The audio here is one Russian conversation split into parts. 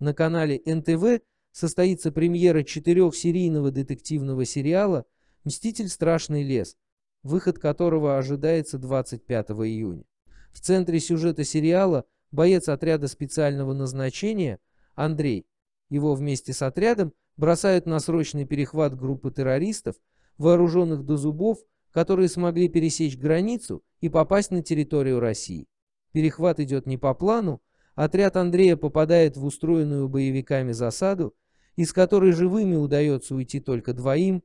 на канале НТВ состоится премьера четырехсерийного детективного сериала «Мститель. Страшный лес», выход которого ожидается 25 июня. В центре сюжета сериала боец отряда специального назначения Андрей. Его вместе с отрядом бросают на срочный перехват группы террористов, вооруженных до зубов, которые смогли пересечь границу и попасть на территорию России. Перехват идет не по плану, отряд Андрея попадает в устроенную боевиками засаду, из которой живыми удается уйти только двоим,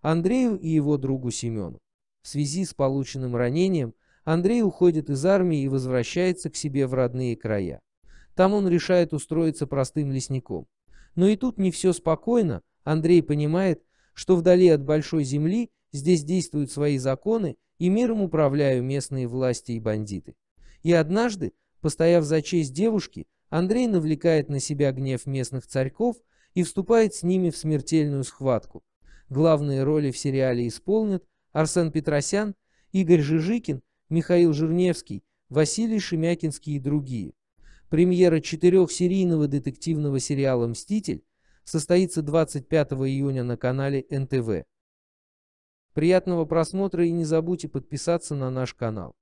Андрею и его другу Семену. В связи с полученным ранением Андрей уходит из армии и возвращается к себе в родные края. Там он решает устроиться простым лесником. Но и тут не все спокойно, Андрей понимает, что вдали от большой земли здесь действуют свои законы, и миром управляют местные власти и бандиты. И однажды Постояв за честь девушки, Андрей навлекает на себя гнев местных царьков и вступает с ними в смертельную схватку. Главные роли в сериале исполнят Арсен Петросян, Игорь Жижикин, Михаил Жирневский, Василий Шемякинский и другие. Премьера четырехсерийного детективного сериала «Мститель» состоится 25 июня на канале НТВ. Приятного просмотра и не забудьте подписаться на наш канал.